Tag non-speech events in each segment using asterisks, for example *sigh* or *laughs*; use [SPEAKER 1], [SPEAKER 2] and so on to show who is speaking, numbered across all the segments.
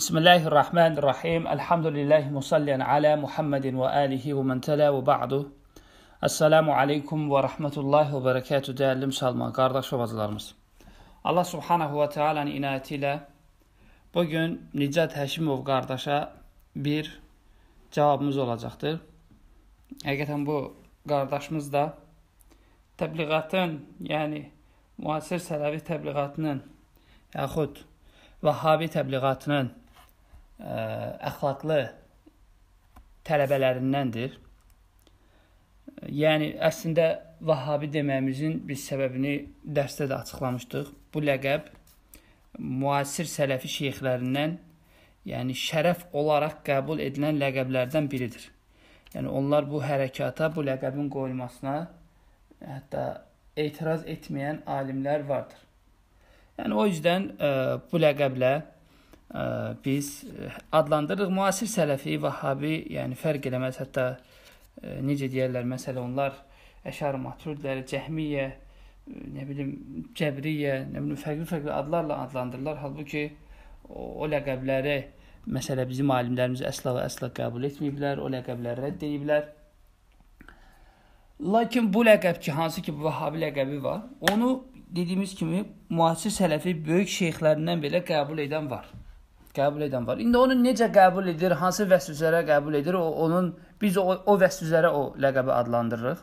[SPEAKER 1] Bismillahirrahmanirrahim. Elhamdülillahi musalliyan ala Muhammedin və alihi və mən tələ və ba'du. Assalamu aleykum və rahmetullahi və bərəkətü dəyərli müsəlman qardaş və bacılarımız. Allah subhanahu və teala'nın inayəti ilə bu gün Nicat Həşimov qardaşa bir cavabımız olacaqdır. Həqiqətən bu qardaşımız da təbliğatın, yəni müasir sələvi təbliğatının yaxud Vahhabi təbliğatının əxlaqlı tələbələrindəndir. Yəni əslində Vahabi deməyimizin bir səbəbini dərsdə də açıqlamışdıq. Bu ləqəb müasir sələfi şeyxlərindən, yəni şərəf olaraq qəbul edilən ləqəblərdən biridir. Yəni onlar bu hərəkata, bu ləqəbin qoyulmasına hətta etiraz etməyən alimlər vardır. Yəni o üzdən ə, bu ləqəblə biz e, adlandırırıq. Müasir sələfi, vahabi, yəni fərq eləməz. Hətta e, necə deyərlər, məsələn, onlar Əşar Maturidləri, Cəhmiyyə, e, nə bilim, Cəbriyyə, nə bilim, fərqli-fərqli adlarla adlandırırlar. Halbuki o, o ləqəbləri məsələ bizim alimlərimiz əsla və əsla qəbul etməyiblər, o ləqəbləri rədd ediblər. Lakin bu ləqəb ki, hansı ki, bu Vahabi ləqəbi var, onu dediyimiz kimi müasir sələfi böyük şeyxlərindən belə qəbul edən var qəbul edən var. İndi onu necə qəbul edir, hansı vəsvəsələrə qəbul edir, o onun biz o, o vəsvəsələrə o ləqəbi adlandırırıq.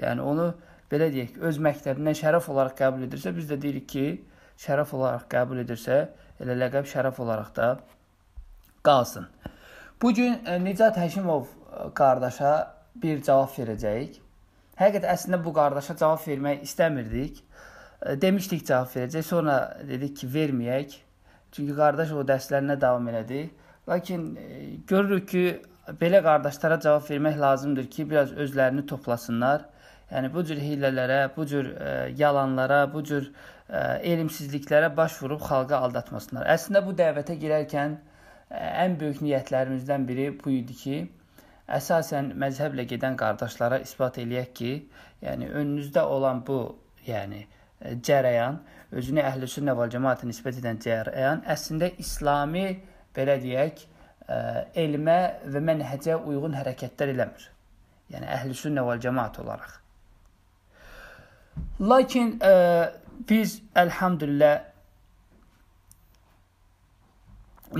[SPEAKER 1] Yəni onu belə deyək, öz məktəbindən şərəf olaraq qəbul edirsə, biz də deyirik ki, şərəf olaraq qəbul edirsə, elə ləqəb şərəf olaraq da qalsın. Bu gün e, Nicat Həşimov e, qardaşa bir cavab verəcəyik. Həqiqətən əslində bu qardaşa cavab vermək istəmirdik. E, demişdik cavab verəcək, sonra dedik ki, verməyək Çünki qardaş o dərslərinə davam elədi. Lakin e, görürük ki, belə qardaşlara cavab vermək lazımdır ki, biraz özlərini toplasınlar. Yəni bu cür hiylələrə, bu cür ə, e, yalanlara, bu cür ə, e, elmsizliklərə baş vurub xalqı aldatmasınlar. Əslində bu dəvətə girərkən ə, ən böyük niyyətlərimizdən biri bu idi ki, əsasən məzhəblə gedən qardaşlara isbat eləyək ki, yəni önünüzdə olan bu, yəni cərəyan özünü əhlüsünnə və cəmaata nisbət edən cərəyan əslində İslami belə deyək, ə, e, elmə və mənhecə uyğun hərəkətlər eləmir. Yəni əhlüsünnə və cəmaat olaraq. Lakin ə, e, biz elhamdülillah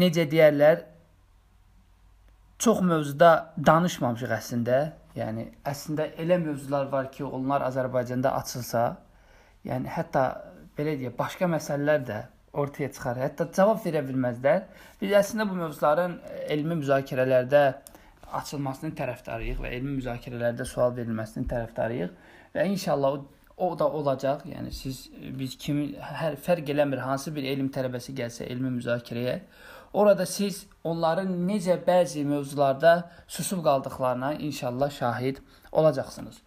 [SPEAKER 1] necə deyirlər, çox mövzuda danışmamışıq əslində. Yəni əslində elə mövzular var ki, onlar Azərbaycanda açılsa, yəni hətta belə deyək, başqa məsələlər də ortaya çıxar. Hətta cavab verə bilməzlər. Biz əslində bu mövzuların e, elmi müzakirələrdə açılmasının tərəfdarıyıq və elmi müzakirələrdə sual verilməsinin tərəfdarıyıq və inşallah o, o da olacaq. Yəni siz biz kimi hər fərq eləmir hansı bir elm tələbəsi gəlsə elmi müzakirəyə, orada siz onların necə bəzi mövzularda susub qaldıqlarına inşallah şahid olacaqsınız.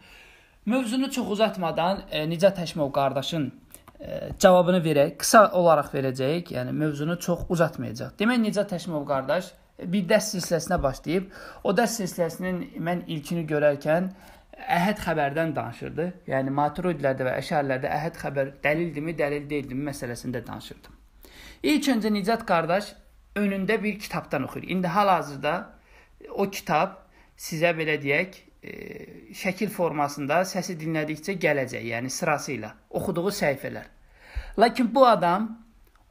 [SPEAKER 1] Mövzunu çox uzatmadan e, Nicat Həşmov qardaşın cavabını verək. Qısa olaraq verəcəyik, yəni mövzunu çox uzatmayacaq. Demək Nicat Təşmov qardaş bir dərs silsiləsinə başlayıb. O dərs silsiləsinin mən ilkini görərkən Əhəd xəbərdən danışırdı. Yəni Maturidilərdə və Əşarilərdə Əhəd xəbər dəlildimi, dəlil deyildimi məsələsində danışırdım. İlk öncə Nicat qardaş önündə bir kitabdan oxuyur. İndi hal-hazırda o kitab sizə belə deyək, E, şəkil formasında səsi dinlədikcə gələcək, yəni sırası ilə oxuduğu səhifələr. Lakin bu adam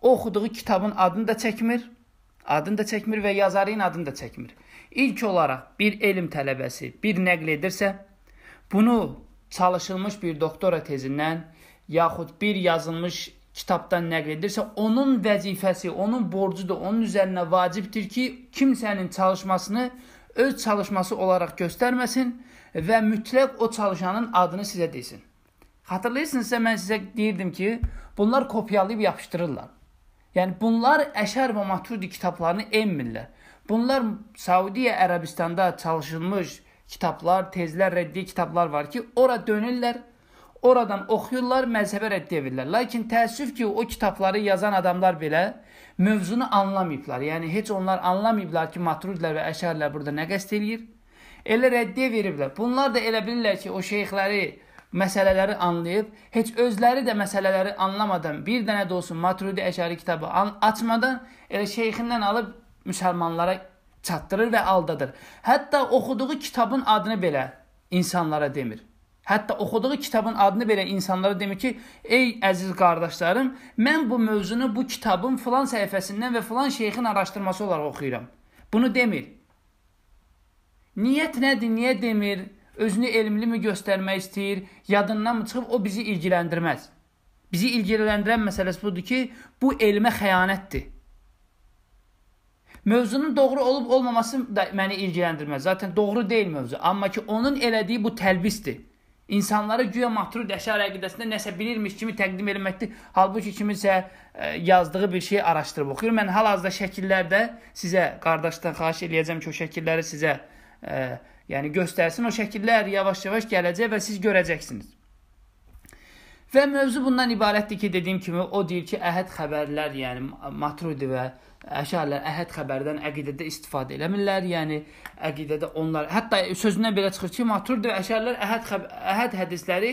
[SPEAKER 1] o oxuduğu kitabın adını da çəkmir, adını da çəkmir və yazarın adını da çəkmir. İlk olaraq bir elm tələbəsi bir nəql edirsə, bunu çalışılmış bir doktora tezindən yaxud bir yazılmış kitabdan nəql edirsə, onun vəzifəsi, onun borcudur, onun üzərinə vacibdir ki, kimsənin çalışmasını öz çalışması olaraq göstərməsin və mütləq o çalışanın adını sizə desin. Xatırlayırsınızsa mən sizə deyirdim ki, bunlar kopyalayıb yapışdırırlar. Yəni bunlar Əşər və Maturidi kitablarını enmirlər. Bunlar Saudiya Ərəbistanda çalışılmış kitablar, tezlər, rəddi kitablar var ki, ora dönürlər oradan oxuyurlar, məzhəbə rədd edirlər. Lakin təəssüf ki, o kitabları yazan adamlar belə mövzunu anlamayıblar. Yəni heç onlar anlamayıblar ki, Maturudlər və Əşərlər burada nə qəsd eləyir. Elə rədd veriblər. Bunlar da elə bilirlər ki, o şeyxləri məsələləri anlayıb, heç özləri də məsələləri anlamadan bir dənə də olsun Maturidi Əşəri kitabı açmadan elə şeyxindən alıb müsəlmanlara çatdırır və aldadır. Hətta oxuduğu kitabın adını belə insanlara demir. Hətta oxuduğu kitabın adını belə insanlara demir ki, ey əziz qardaşlarım, mən bu mövzunu bu kitabın filan səhifəsindən və filan şeyxin araşdırması olaraq oxuyuram. Bunu demir. Niyyət nədir, niyə demir? Özünü elmlimi göstərmək istəyir, yadından mı çıxıb o bizi ilgiləndirməz. Bizi ilgiləndirən məsələsi budur ki, bu elmə xəyanətdir. Mövzunun doğru olub olmaması da məni ilgiləndirməz. Zaten doğru deyil mövzu, amma ki onun elədiyi bu təlbisdir. İnsanları güya matrud əşar əqidəsində nəsə bilirmiş kimi təqdim etməkdir. Halbuki kiminsə e, yazdığı bir şey araşdırıb oxuyur. Mən hal-hazırda şəkillərdə sizə qardaşdan xahiş eləyəcəm ki, o şəkilləri sizə ə, e, yəni göstərsin. O şəkillər yavaş-yavaş gələcək və siz görəcəksiniz. Və mövzu bundan ibarətdir ki, dediyim kimi o deyir ki, əhəd xəbərlər, yəni matrudi və Əşarilər əhəd xəbərdən əqidədə istifadə eləmirlər. Yəni əqidədə onlar hətta sözündən belə çıxır ki, Maturidi və Əşarilər əhəd xəb əhəd hədisləri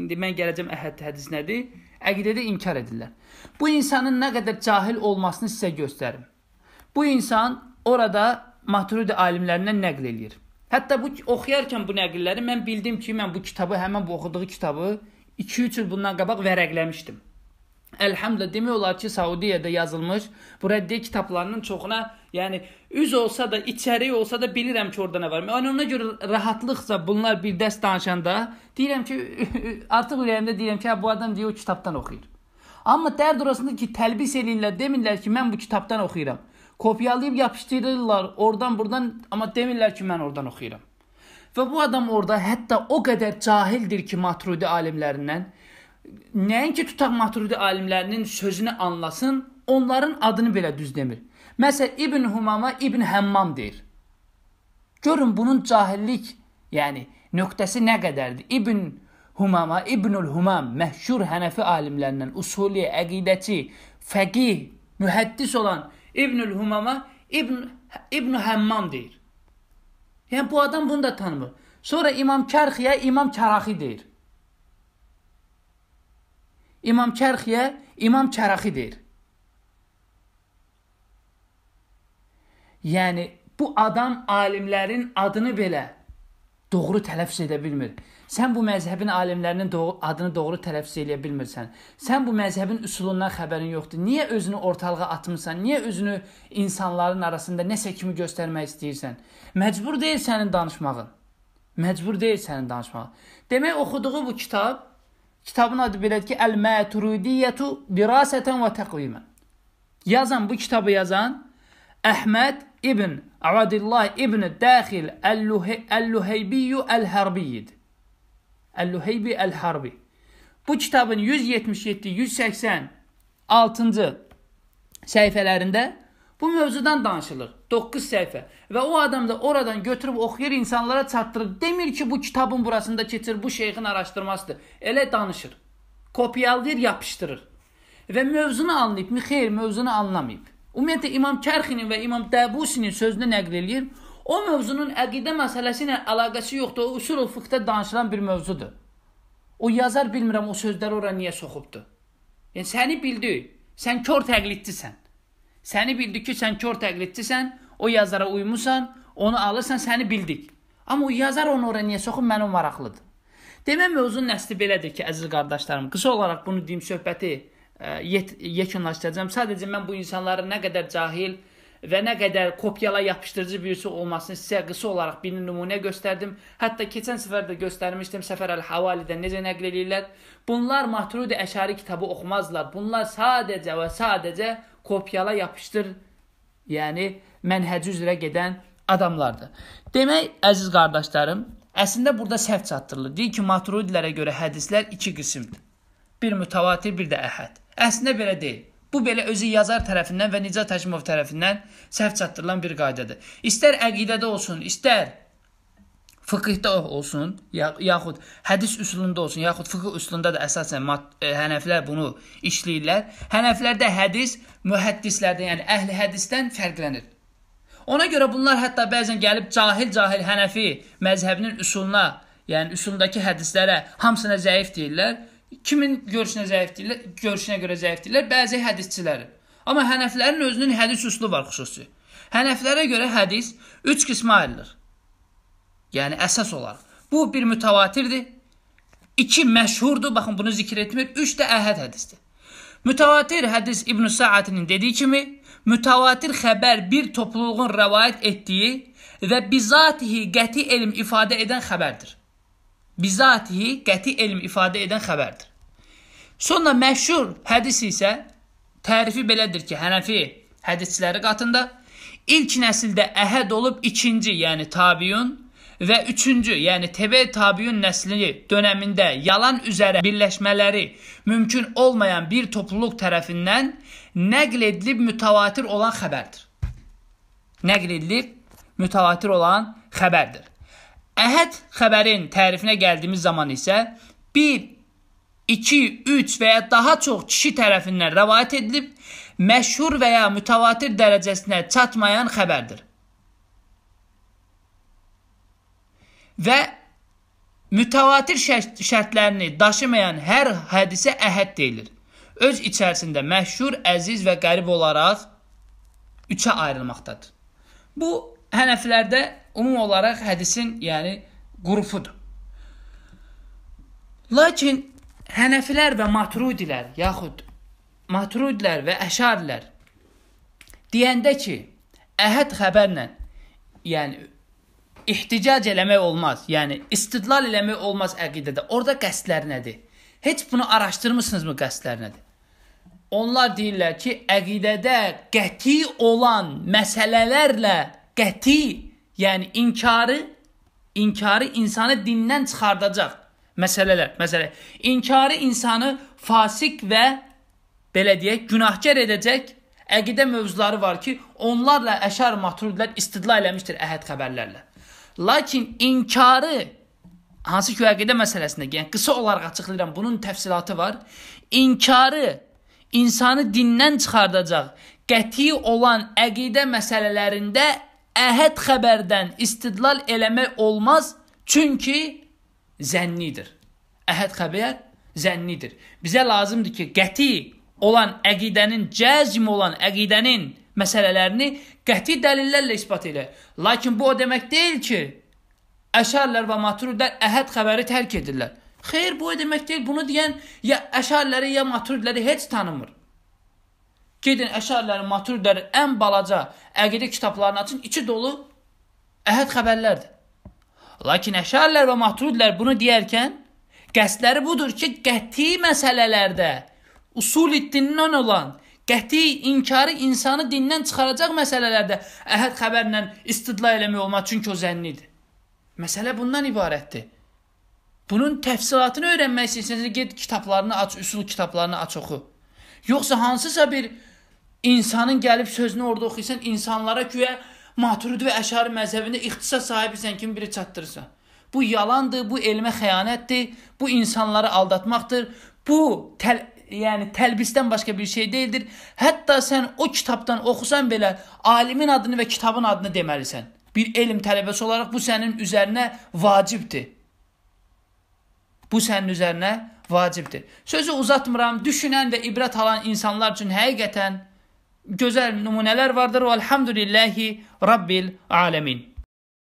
[SPEAKER 1] indi mən gələcəm əhəd hədis nədir? Əqidədə inkar edirlər. Bu insanın nə qədər cahil olmasını sizə göstərim. Bu insan orada Maturidi alimlərindən nəql eləyir. Hətta bu oxuyarkən bu nəqilləri mən bildim ki, mən bu kitabı, həmin bu oxuduğu kitabı 2-3 il bundan qabaq vərəqləmişdim. Əlhamdülillah demək olar ki, Saudiyada yazılmış bu rəddiyə kitablarının çoxuna, yəni üz olsa da, içəriyi olsa da bilirəm ki, orada nə var. Yəni ona görə rahatlıqca bunlar bir dəst danışanda deyirəm ki, *laughs* artıq ürəyimdə deyirəm ki, hə, bu adam deyə o kitabdan oxuyur. Amma dərd orasında ki, təlbis eləyirlər, demirlər ki, mən bu kitabdan oxuyuram. Kopyalayıb yapışdırırlar oradan burdan, amma demirlər ki, mən oradan oxuyuram. Və bu adam orada hətta o qədər cahildir ki, Maturidi alimlərindən nəinki tutaq Maturidi alimlərinin sözünü anlasın, onların adını belə düz demir. Məsələn İbn Humama İbn Həmmam deyir. Görün bunun cahillik, yəni nöqtəsi nə qədərdir. İbn Humama, İbnül Humam məşhur Hənəfi alimlərindən, usuli, əqidəçi, fəqih, mühəddis olan İbnül Humama İbn İbn Həmmam deyir. Yəni bu adam bunu da tanımır. Sonra İmam Kərxiyə İmam Kəraxi deyir. İmam Kərxiyə İmam Kəraxi deyir. Yəni, bu adam alimlərin adını belə doğru tələffüz edə bilmir. Sən bu məzhəbin alimlərinin doğru, adını doğru tələffüz edə bilmirsən. Sən bu məzhəbin üsulundan xəbərin yoxdur. Niyə özünü ortalığa atmısan? Niyə özünü insanların arasında nəsə kimi göstərmək istəyirsən? Məcbur deyil sənin danışmağın. Məcbur deyil sənin danışmağın. Demək, oxuduğu bu kitab Kitabın adı belədir ki, Əl-Məturidiyyətu dirasətən və təqvimən. Yazan, bu kitabı yazan Əhməd ibn Avadillah ibn Daxil Əl-Luheybiyyu Əl-Hərbiyyidir. Əl-Luheybi Əl-Hərbi. Bu kitabın 177-186-cı səhifələrində Bu mövzudan danışılır. 9 səhifə. Və o adam da oradan götürüb oxuyur, insanlara çatdırır. Demir ki, bu kitabın burasında keçir, bu şeyxin araşdırmasıdır. Elə danışır. Kopyalayır, yapışdırır. Və mövzunu anlayıb, mi xeyr, mövzunu anlamayıb. Ümumiyyətlə İmam Kərxinin və İmam Dəbusinin sözünü nəql eləyir. O mövzunun əqidə məsələsi ilə əlaqəsi yoxdur. O usul fıqhda danışılan bir mövzudur. O yazar bilmirəm o sözləri ora niyə soxubdu. Yəni səni bildi. Sən kör təqlidçisən. Səni bildik ki, sən kör təqlidçisən, o yazara uymusan, onu alırsan, səni bildik. Amma o yazar onu ora niyə soxub, mənim maraqlıdır. Demək mövzunun əsli belədir ki, əziz qardaşlarım, qısa olaraq bunu deyim söhbəti ə, e, yet, yekunlaşdıracağam. Sadəcə mən bu insanları nə qədər cahil və nə qədər kopyala yapışdırıcı birisi olmasını sizə qısa olaraq bir nümunə göstərdim. Hətta keçən səfər də göstərmişdim Səfər əl-Havalidə necə nəql eləyirlər. Bunlar Maturidi Əşari kitabı oxumazlar. Bunlar sadəcə və sadəcə kopyala yapışdır, yəni mənhəci üzrə gedən adamlardır. Demək, əziz qardaşlarım, əslində burada səhv çatdırılır. Deyir ki, Maturidilərə görə hədislər iki qismdir. Bir mütəvatir, bir də əhəd. Əslində belə deyil. Bu belə özü yazar tərəfindən və Nicat Həkimov tərəfindən səhv çatdırılan bir qaydadır. İstər əqidədə olsun, istər fiqhdə olsun, ya, yaxud hədis üsulunda olsun, yaxud fiqh üsulunda da əsasən e, Hənəflər bunu işləyirlər. Hənəflərdə hədis mühəddislərdən, yəni əhli hədisdən fərqlənir. Ona görə bunlar hətta bəzən gəlib cahil-cahil Hənəfi məzhəbinin üsuluna, yəni üsulundakı hədislərə hamısına zəif deyirlər. Kimin görüşünə zəif deyirlər? Görüşünə görə zəif deyirlər bəzi hədisçilərin. Amma Hənəflərin özünün hədis üsulu var xüsusi. Hənəflərə görə hədis 3 qismə ayrılır. Yəni əsas olaraq. Bu bir mütəvatirdir. 2 məşhurdur. Baxın bunu zikr etmir. 3 də əhəd hədisdir. Mütəvatir hədis İbn Sa'dinin dediyi kimi, mütəvatir xəbər bir topluluğun rivayet etdiyi və bizatihi qəti elm ifadə edən xəbərdir. Bizatihi qəti elm ifadə edən xəbərdir. Sonra məşhur hədis isə tərifi belədir ki, Hənəfi hədisçiləri qatında ilk nəsildə əhəd olub ikinci, yəni tabiun Və üçüncü, yəni Tebe Tabiun nəsli dönəmində yalan üzərə birləşmələri mümkün olmayan bir topluluq tərəfindən nəql edilib mütəvatir olan xəbərdir. Nəql edilib mütəvatir olan xəbərdir. Əhəd xəbərin tərifinə gəldiyimiz zaman isə 1 2, 3 və ya daha çox kişi tərəfindən rəvayət edilib, məşhur və ya mütəvatir dərəcəsinə çatmayan xəbərdir. və mütəvatir şərtlərini daşımayan hər hədisə əhəd deyilir. Öz içərisində məşhur, əziz və qərib olaraq üçə ayrılmaqdadır. Bu Hənəflərdə ümum olaraq hədisin, yəni qrupudur. Lakin Hənəfilər və Maturudilər, yaxud Maturudilər və Əşarilər deyəndə ki, əhəd xəbərlə, yəni ihticac eləmək olmaz. Yəni istidlal eləmək olmaz əqidədə. Orda qəsdlər nədir? Heç bunu araşdırmısınızmı qəsdlər nədir? Onlar deyirlər ki, əqidədə qəti olan məsələlərlə qəti, yəni inkarı, inkarı insanı dindən çıxardacaq məsələlər. Məsələn, inkarı insanı fasik və belə deyək, günahkar edəcək əqidə mövzuları var ki, onlarla əşar maturidlər istidlal eləmişdir əhəd xəbərlərlə. Lakin inkarı hansı ki əqidə məsələsində, yəni qısa olaraq açıqlayıram, bunun təfsilatı var. İnkarı insanı dindən çıxardacaq qəti olan əqidə məsələlərində əhəd xəbərdən istidlal eləmək olmaz, çünki zənnidir. Əhəd xəbər zənnidir. Bizə lazımdır ki, qəti olan əqidənin, cəzm olan əqidənin məsələlərini qəti dəlillərlə isbat elə. Lakin bu o demək deyil ki, əşarlər və maturidlər əhəd xəbəri tərk edirlər. Xeyr, bu o demək deyil. Bunu deyən ya əşarləri, ya maturidləri heç tanımır. Gedin əşarlərin, maturidlərin ən balaca əqidə kitablarını açın, içi dolu əhəd xəbərlərdir. Lakin əşarlər və maturidlər bunu deyərkən qəsdləri budur ki, qəti məsələlərdə usul iddinindən olan qəti inkarı insanı dindən çıxaracaq məsələlərdə əhəd xəbərlə istidla eləmək olmaz, çünki o zənnidir. Məsələ bundan ibarətdir. Bunun təfsilatını öyrənmək istəyirsənsə get kitablarını aç, üsul kitablarını aç oxu. Yoxsa hansısa bir insanın gəlib sözünü orada oxuyursan, insanlara güya Maturidi və Əşari məzhəbində ixtisas sahibisən kimi biri çatdırırsan. Bu yalandır, bu elmə xəyanətdir, bu insanları aldatmaqdır. Bu təl yəni təlbisdən başqa bir şey deyildir. Hətta sən o kitabdan oxusan belə alimin adını və kitabın adını deməlisən. Bir elm tələbəsi olaraq bu sənin üzərinə vacibdir. Bu sənin üzərinə vacibdir. Sözü uzatmıram. Düşünən və ibrət alan insanlar üçün həqiqətən gözəl nümunələr vardır. Elhamdülillahi rabbil alamin.